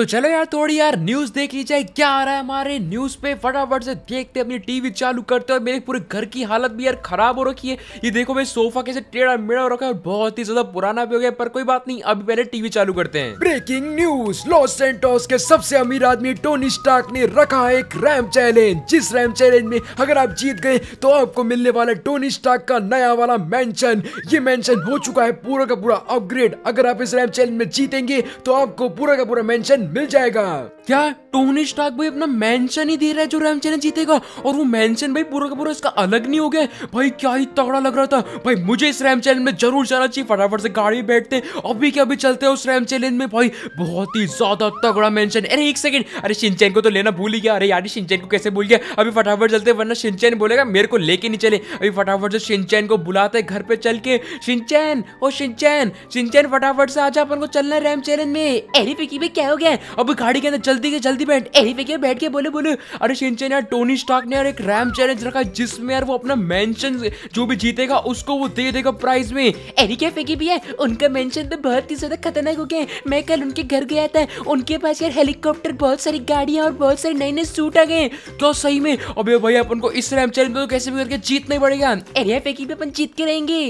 तो चलो यार थोड़ी यार न्यूज देख ली जाए क्या आ रहा है हमारे न्यूज पे फटाफट से देखते अपनी टीवी चालू करते और मेरे पूरे घर की हालत भी यार खराब हो रखी है ये देखो मैं सोफा कैसे टेढ़ा मेढ़ा हो रखा है और बहुत ही ज्यादा पुराना भी हो गया पर कोई बात नहीं अभी पहले टीवी चालू करते हैं ब्रेकिंग न्यूज लॉस एंटोस के सबसे अमीर आदमी टोनी स्टार्क ने रखा है एक रैम चैलेंज जिस रैम चैलेंज में अगर आप जीत गए तो आपको मिलने वाला टोनी स्टार्क का नया वाला मैंशन ये मैंशन हो चुका है पूरा का पूरा अपग्रेड अगर आप इस रैम चैलेंज में जीतेंगे तो आपको पूरा का पूरा मैंशन मिल जाएगा क्या टोनी स्टार्क भाई अपना मेंशन ही दे रहा है जो रैम चैनल जीतेगा और वो मेंशन भाई पूरा का पूरा इसका अलग नहीं हो गया भाई क्या ही तगड़ा लग रहा था भाई मुझे इस रैम चैनल में जरूर जाना चाहिए फटाफट से गाड़ी बैठते अभी क्या अभी चलते हैं उस रैम चैलेंज में भाई बहुत ही ज्यादा तगड़ा मेंशन अरे एक सेकंड अरे सिंचैन को तो लेना भूल ही गया अरे यार सिंचैन को कैसे भूल गया अभी फटाफट चलते वरना सिंचैन बोलेगा मेरे को लेके नहीं चले अभी फटाफट से सिंचैन को बुलाते घर पे चल के सिंचैन ओ शिनचैन सिंचैन फटाफट से आजा अपन को चलना है रैम चैलेंज में अरे पिकी भाई क्या हो गया अब गाड़ी के अंदर जल्दी के जल्दी बैठ पे क्या बैठ के बोले बोले अरे शिनचैन यार टोनी स्टॉक ने यार एक रैम चैलेंज रखा जिसमें यार वो अपना मेंशन जो भी जीतेगा उसको वो दे देगा प्राइज में एरी क्या फेंकी भी है उनका मेंशन तो बहुत ही ज्यादा खतरनाक हो गया मैं कल उनके घर गया था उनके पास यार हेलीकॉप्टर बहुत सारी गाड़ियां और बहुत सारे नए नए सूट आ गए तो सही में अबे भाई अपन को इस रैम चैलेंज में तो कैसे भी करके जीतना ही पड़ेगा एरिया फेंकी भी अपन जीत के रहेंगे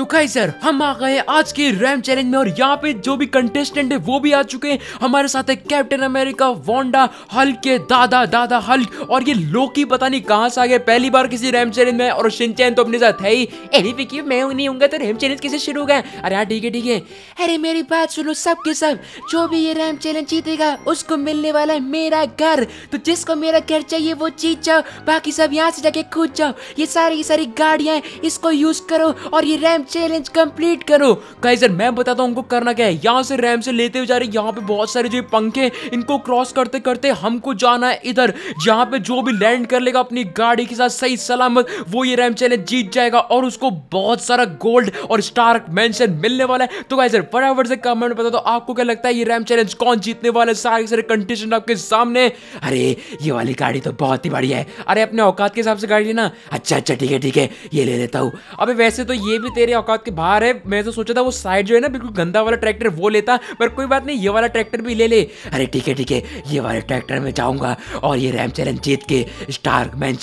तो खाई सर हम आ गए आज के रैम चैलेंज में और यहाँ पे जो भी कंटेस्टेंट है वो भी आ चुके हैं हमारे साथ है कैप्टन अमेरिका वोंडा हल्क के दादा दादा हल्क और ये लोकी पता नहीं कहाँ से आ गए पहली बार किसी रैम चैलेंज में और सिंचैन तो अपने साथ है ही अरे विकी मैं नहीं हूँ तो रैम चैलेंज कैसे शुरू हो गया अरे हाँ ठीक है ठीक है अरे मेरी बात सुनो सब के सब जो भी ये रैम चैलेंज जीतेगा उसको मिलने वाला है मेरा घर तो जिसको मेरा घर चाहिए वो जीत जाओ बाकी सब यहाँ से जाके खुद जाओ ये सारी सारी गाड़ियाँ इसको यूज करो और ये रैम चैलेंज कंप्लीट करो कहीं सर मैं बताता हूँ उनको करना क्या है यहाँ से रैम से लेते हुए जा रहे यहाँ पे बहुत सारे जो पंखे इनको क्रॉस करते करते हमको जाना है इधर जहाँ पे जो भी लैंड कर लेगा अपनी गाड़ी के साथ सही सलामत वो ये रैम चैलेंज जीत जाएगा और उसको बहुत सारा गोल्ड और स्टार मेंशन मिलने वाला है तो गाइस फटाफट से कमेंट बता दो तो आपको क्या लगता है ये रैम चैलेंज कौन जीतने वाला है सारे सारे कंडीशन आपके सामने अरे ये वाली गाड़ी तो बहुत ही बढ़िया है अरे अपने औकात के हिसाब से गाड़ी लेना अच्छा अच्छा ठीक है ठीक है ये ले लेता हूँ अभी वैसे तो ये भी तेरे औकात के बाहर है मैं तो सोचा था वो साइड जो है ना बिल्कुल गंदा वाला ट्रैक्टर वो लेता पर कोई बात नहीं ये वाला ट्रैक्टर भी ले ले अरे ठीक है ठीक है ये वाले ट्रैक्टर में जाऊंगा और ये रैम चैलेंज जीत के स्टार मैं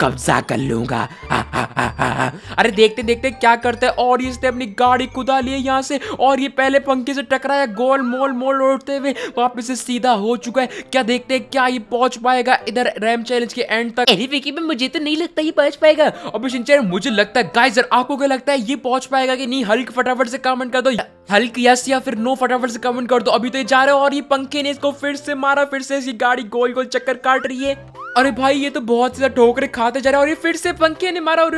कब्जा कर लूंगा अरे देखते देखते क्या करते है और इसने अपनी गाड़ी कुदा लिए यहाँ से और ये पहले पंखे से टकराया गोल मोल मोल उड़ते हुए वापस से सीधा हो चुका है क्या देखते हैं क्या ये पहुंच पाएगा इधर रैम चैलेंज के एंड तक अरे विकी में मुझे तो नहीं लगता ये पहुंच पाएगा और शिनचैन मुझे लगता है गाइस आपको क्या लगता है ये नहीं पहुंच पाएगा कि नहीं हल्क फटाफट से कमेंट कर दो हल्क यस या फिर नो फटाफट से कमेंट कर दो अभी तो ये जा रहे हो और ये पंखे ने इसको फिर से मारा फिर से इसकी गाड़ी गोल गोल चक्कर काट रही है अरे भाई ये तो बहुत ज्यादा ठोकरे खाते जा रहे और ये फिर से पंखे ने मारा और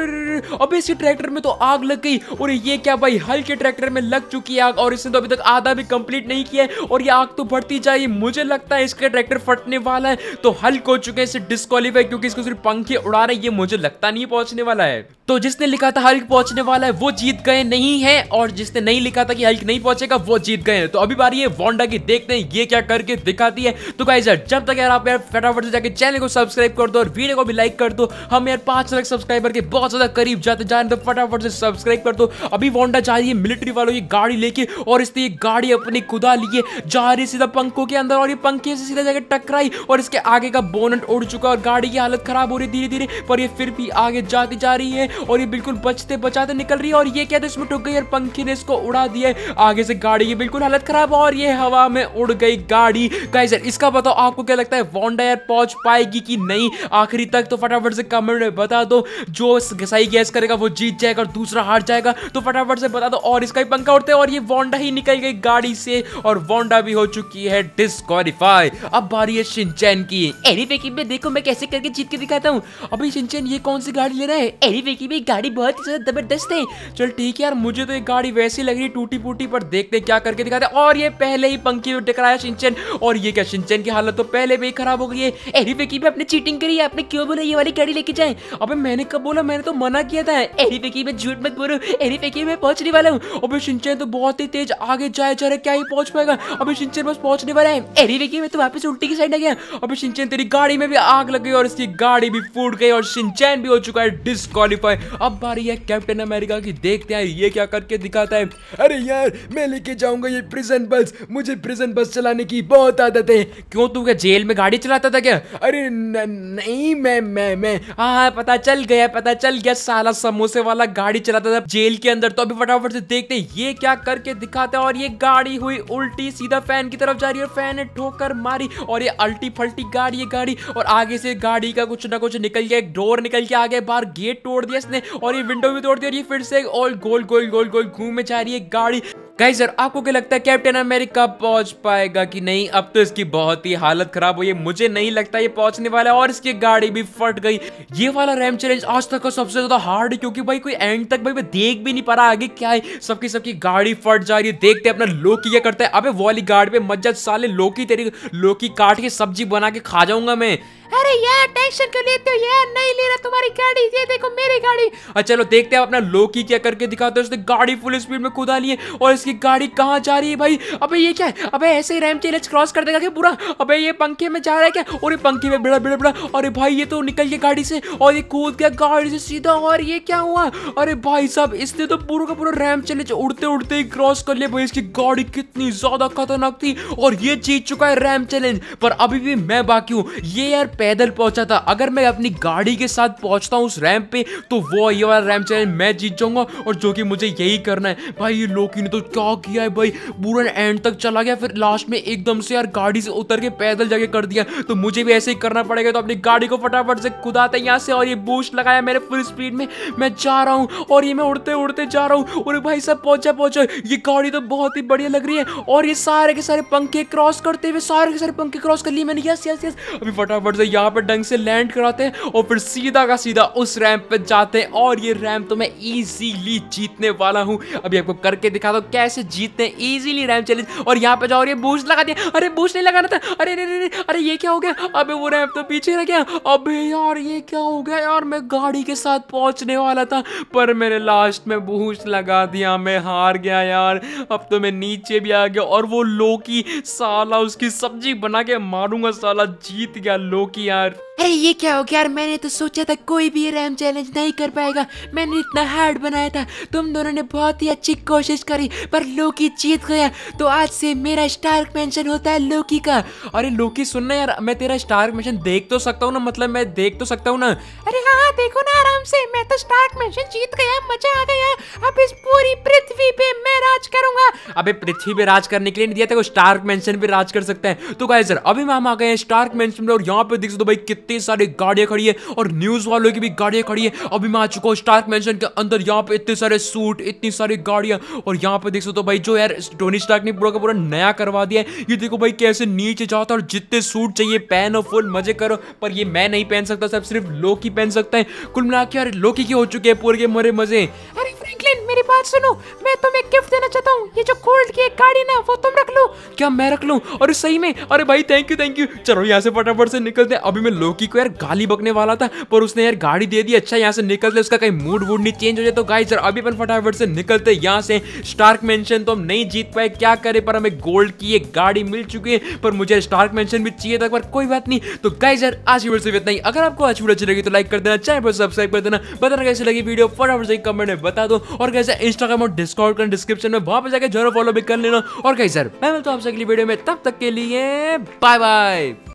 अभी इसी ट्रैक्टर में तो आग लग गई और ये क्या भाई हल्के ट्रैक्टर में लग चुकी है आग और इसने तो अभी तक आधा भी कंप्लीट नहीं किया है और ये आग तो बढ़ती जाए मुझे लगता है इसका ट्रैक्टर फटने वाला है तो हल्क हो चुके हैं इसे डिस्कालीफाई क्योंकि इसको सिर्फ पंखे उड़ा रहे ये मुझे लगता नहीं पहुंचने वाला है तो जिसने लिखा था हल्क पहुंचने वाला है वो जीत गए नहीं है और जिसने नहीं लिखा था कि हल्क नहीं पहुंचेगा वो जीत गए तो अभी बारी है वॉन्डा की देखते हैं ये क्या करके दिखाती है तो क्या जब तक यार आप यार फटाफट से जाके चैनल को सब सब्सक्राइब कर दो और वीडियो को भी लाइक कर दो हम यार पांच लाख सब्सक्राइबर के बहुत ज्यादा करीब जाते जाए तो फटाफट से सब्सक्राइब कर दो अभी वोंडा जा रही है मिलिट्री वालों की गाड़ी लेके और इसने ये गाड़ी अपनी खुदा लिए जा रही सीधा पंखों के अंदर और ये पंखे से सीधा जाकर टकराई और इसके आगे का बोनट उड़ चुका और गाड़ी की हालत खराब हो रही धीरे धीरे पर ये फिर भी आगे जाती जा रही है और ये बिल्कुल बचते बचाते निकल रही है और ये क्या था इसमें टुक गई और पंखे ने इसको उड़ा दिया आगे से गाड़ी की बिल्कुल हालत खराब और ये हवा में उड़ गई गाड़ी गाइस इसका बताओ आपको क्या लगता है वोंडा यार पहुंच पाएगी कि नहीं आखिरी तक तो फटाफट से कमेंट में बता दो जो सही गैस करेगा वो जीत जाएगा और दूसरा हार जाएगा तो फटाफट से बता दो और इसका ही पंखा उड़ते और ये वोंडा ही निकल गई गाड़ी से और वोंडा भी हो चुकी है डिस्कालीफाई अब बारी है शिनचैन की एरी फेकी में देखो मैं कैसे करके जीत के दिखाता हूँ अभी शिनचैन ये कौन सी गाड़ी ले रहा है एरी फेकी में गाड़ी बहुत ही ज्यादा जबरदस्त है चल ठीक है यार मुझे तो ये गाड़ी वैसी लग रही टूटी फूटी पर देखते क्या करके दिखाते और ये पहले ही पंखी में टकराया शिनचैन और ये क्या शिनचैन की हालत तो पहले भी खराब हो गई है एरी फेकी में अपने चीटिंग करी आपने क्यों बोला ये वाली गाड़ी लेके जाए अबे मैंने कब बोला मैंने तो मना किया था एरी फेंकी मैं झूठ मत बोलो एरी फेंकी मैं पहुंचने वाला हूँ अभी शिंचन तो बहुत ही तेज आगे जाए जा रहा क्या ही पहुंच पाएगा अभी शिंचन बस पहुंचने वाला है एरी फेंकी मैं तो वापस उल्टी की साइड आ गया अभी सिंचन तेरी गाड़ी में भी आग लग गई और इसकी गाड़ी भी फूट गई और सिंचन भी हो चुका है डिस्कालीफाई अब बारी है कैप्टन अमेरिका की देखते हैं ये क्या करके दिखाता है अरे यार मैं लेके जाऊंगा ये प्रिजन बस मुझे प्रिजन बस चलाने की बहुत आदत है क्यों तू क्या जेल में गाड़ी चलाता था क्या अरे नहीं मैं मैं मैं हाँ पता चल गया पता चल गया साला समोसे वाला गाड़ी चलाता था जेल के अंदर तो अभी फटाफट से देखते ये क्या करके दिखाता है और ये गाड़ी हुई उल्टी सीधा फैन की तरफ जा रही है फैन ने ठोकर मारी और ये अल्टी फल्टी गाड़ी है गाड़ी और आगे से गाड़ी का कुछ ना कुछ निकल गया एक डोर निकल के आगे बाहर गेट तोड़ दिया इसने और ये विंडो भी तोड़ दिया और ये फिर से और गोल गोल गोल गोल घूमे जा रही है गाड़ी कहीं सर आपको क्या लगता है कैप्टन अमेरिका पहुंच पाएगा कि नहीं अब तो इसकी बहुत ही हालत खराब हुई है मुझे नहीं लगता ये पहुंचने वाला है और इसकी गाड़ी भी फट गई ये वाला रैम चैलेंज आज तक का सबसे ज्यादा हार्ड है क्योंकि भाई कोई एंड तक भाई मैं देख भी नहीं पा रहा आगे क्या है सबकी सबकी गाड़ी फट जा रही है देखते अपना लोकी क्या करता है अबे वाली गाड़ी पे मज्जा साले लोकी तेरी लोकी काट के सब्जी बना के खा जाऊंगा मैं अरे यार टेंशन क्यों लेते हो यार नहीं ले रहा तुम्हारी गाड़ी ये देखो मेरी गाड़ी अच्छा चलो देखते हैं अपना लोकी क्या करके दिखाते हैं उसने गाड़ी फुल स्पीड में कूदा ली है और इसकी गाड़ी कहाँ जा रही है भाई अबे ये क्या है अबे ऐसे ही रैम चैलेंज क्रॉस कर देगा क्या पूरा अबे ये पंखे में जा रहा है क्या और ये पंखे में बिड़ा बिड़ा बिड़ा अरे भाई ये तो निकल गया गाड़ी से और ये कूद गया गाड़ी से सीधा और ये क्या हुआ अरे भाई साहब इसने तो पूरा का पूरा रैम चैलेंज उड़ते उड़ते ही क्रॉस कर लिया भाई इसकी गाड़ी कितनी ज्यादा खतरनाक थी और ये जीत चुका है रैम चैलेंज पर अभी भी मैं बाकी हूँ ये यार पैदल पहुंचा था अगर मैं अपनी गाड़ी के साथ पहुंचता हूँ उस रैम पे तो वो ये वाला रैम चैलेंज मैं जीत जाऊंगा और जो कि मुझे यही करना है भाई ये लोकी ने तो क्या किया है भाई पूरा एंड तक चला गया फिर लास्ट में एकदम से यार गाड़ी से उतर के पैदल जाके कर दिया तो मुझे भी ऐसे ही करना पड़ेगा तो अपनी गाड़ी को फटाफट से कुदाते यहाँ से और ये बूस्ट लगाया मेरे फुल स्पीड में मैं जा रहा हूँ और ये मैं उड़ते उड़ते जा रहा हूँ और भाई सब पहुंचा पहुंचा ये गाड़ी तो बहुत ही बढ़िया लग रही है और ये सारे के सारे पंखे क्रॉस करते हुए सारे के सारे पंखे क्रॉस कर लिए मैंने यस यस यस अभी फटाफट से यहाँ पर ढंग से लैंड कराते हैं और फिर सीधा का सीधा उस रैम्प पर जाते हैं और ये रैम्प तो मैं ईजीली जीतने वाला हूँ अभी आपको करके दिखा दो कैसे जीतते हैं ईजिली रैम चैलेंज और यहाँ पर जाओ ये बूझ लगा दिया अरे बूझ नहीं लगाना था अरे अरे अरे अरे ये क्या हो गया अबे वो रैम्प तो पीछे रह गया अबे यार ये क्या हो गया यार मैं गाड़ी के साथ पहुंचने वाला था पर मैंने लास्ट में बूझ लगा दिया मैं हार गया यार अब तो मैं नीचे भी आ गया और वो लोकी साला उसकी सब्जी बना के मारूंगा साला जीत गया लोकी की यार अरे ये क्या हो गया यार मैंने तो सोचा था कोई भी रैम चैलेंज नहीं कर पाएगा मैंने इतना हार्ड बनाया था तुम दोनों ने बहुत ही अच्छी कोशिश करी पर लोकी जीत गया तो आज से मेरा स्टार मेंशन होता है लोकी का अरे लोकी सुनना यार मैं तेरा स्टार मेंशन देख तो सकता हूँ ना मतलब मैं देख तो सकता हूँ ना अरे हाँ देखो ना आराम से मैं तो स्टार्क मेंशन जीत गया मजा आ गया अब इस पूरी पृथ्वी पे राज करूंगा अभी पृथ्वी पे राज करने के लिए नहीं दिया था स्टार्क मेंशन पे राज कर सकते हैं तो गाय सर अभी हम आ गए हैं स्टार्क मेंशन पे और यहाँ पे देख सकते हो भाई कितनी सारी गाड़ियां खड़ी है और न्यूज वालों की भी गाड़ियां खड़ी है अभी मैं आ चुका हूँ स्टार्क मेंशन के अंदर यहाँ पे इतने सारे सूट इतनी सारी गाड़ियां और यहाँ पे देख सकते हो भाई जो यार टोनी स्टार्क ने पूरा का पूरा नया करवा दिया है ये देखो भाई कैसे नीचे जाता और जितने सूट चाहिए पहन और फुल मजे करो पर ये मैं नहीं पहन सकता सब सिर्फ लोकी पहन सकते हैं कुल मिला के यार लोकी के हो चुके हैं पूरे के मरे मजे अरे फ्रैंकलिन मेरी बात सुनो मैं तुम्हें गिफ्ट देना बताना चाहता हूँ ये जो कोल्ड की एक गाड़ी ना वो तुम रख लो क्या मैं रख लू अरे सही में अरे भाई थैंक यू थैंक यू चलो यहाँ से फटाफट से निकलते हैं अभी मैं लोकी को यार गाली बकने वाला था पर उसने यार गाड़ी दे दी अच्छा यहाँ से निकलते उसका कहीं मूड वूड नहीं चेंज हो जाए तो गाइस यार अभी अपन फटाफट से निकलते यहाँ से स्टार्क मेंशन तो हम नहीं जीत पाए क्या करे पर हमें गोल्ड की एक गाड़ी मिल चुकी है पर मुझे स्टार्क मेंशन भी चाहिए था पर कोई बात नहीं तो गाइस सर आज की वीडियो से इतना ही अगर आपको आज वीडियो अच्छी लगी तो लाइक कर देना चैनल पर सब्सक्राइब कर देना बताना कैसे लगी वीडियो फटाफट से कमेंट में बता दो और कैसे इंस्टाग्राम और डिस्काउंट का डिस्क्रिप्शन में में वहां पर जाकर जरूर फॉलो भी कर लेना और कहीं सर मैं मिलता हूँ आपसे अगली वीडियो में तब तक के लिए बाय बाय